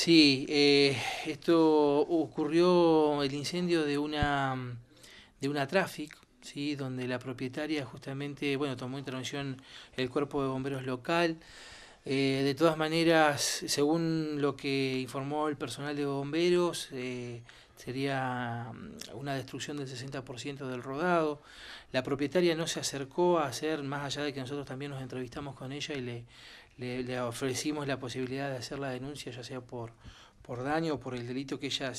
Sí, eh, esto ocurrió el incendio de una mm, de una traffic, sí, donde la propietaria justamente, bueno, tomó intervención el cuerpo de bomberos local. Eh, de todas maneras, según lo que informó el personal de bomberos, eh, sería mm, una destrucción del 60% del rodado. La propietaria no se acercó a hacer, más allá de que nosotros también nos entrevistamos con ella y le, le, ofrecimos la posibilidad de hacer la denuncia, ya sea por, por daño o por el delito que ella,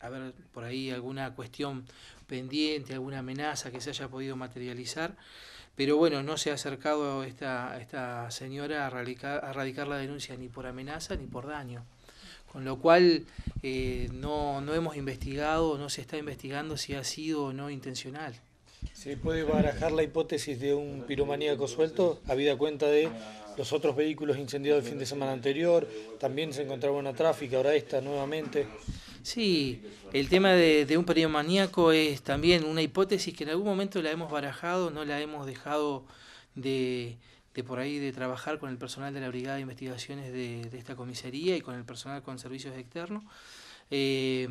a ver, por ahí alguna cuestión pendiente, alguna amenaza que se haya podido materializar. Pero bueno, no se ha acercado esta, esta señora a radicar, la denuncia ni por amenaza ni por daño. Con lo cual eh, no, no hemos investigado, no se está investigando si ha sido o no intencional. ¿Se puede barajar la hipótesis de un piromaníaco suelto, habida cuenta de los otros vehículos incendiados el fin de semana anterior? También se encontraba una tráfica, ahora esta nuevamente. Sí, el tema de, de un piromaníaco es también una hipótesis que en algún momento la hemos barajado, no la hemos dejado de, por ahí de trabajar con el personal de la Brigada de Investigaciones de, esta comisaría y con el personal con servicios externos. Eh,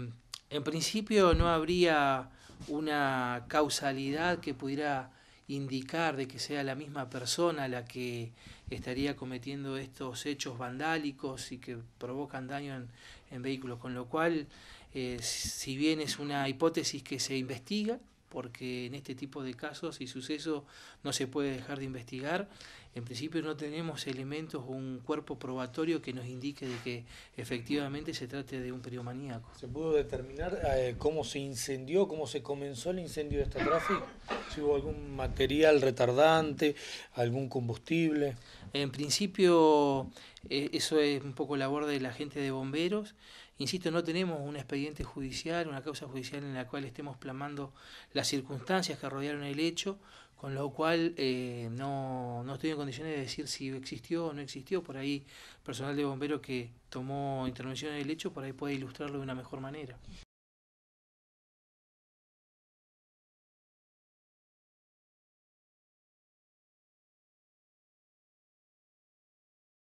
en principio no habría una causalidad que pudiera indicar de que sea la misma persona la que estaría cometiendo estos hechos vandálicos y que provocan daño en, en vehículos, con lo cual, eh, si bien es una hipótesis que se investiga, porque en este tipo de casos y sucesos no se puede dejar de investigar, en principio no tenemos elementos o un cuerpo probatorio que nos indique de que efectivamente se trate de un periomaníaco. ¿Se pudo determinar eh, cómo se incendió, cómo se comenzó el incendio de esta tráfico? ¿Si hubo algún material retardante, algún combustible? En principio eh, eso es un poco labor de la gente de bomberos. Insisto, no tenemos un expediente judicial, una causa judicial en la cual estemos plamando las circunstancias que rodearon el hecho, con lo cual eh, no, no, estoy en condiciones de decir si existió o no existió. Por ahí personal de bomberos que tomó intervención en el hecho, por ahí puede ilustrarlo de una mejor manera.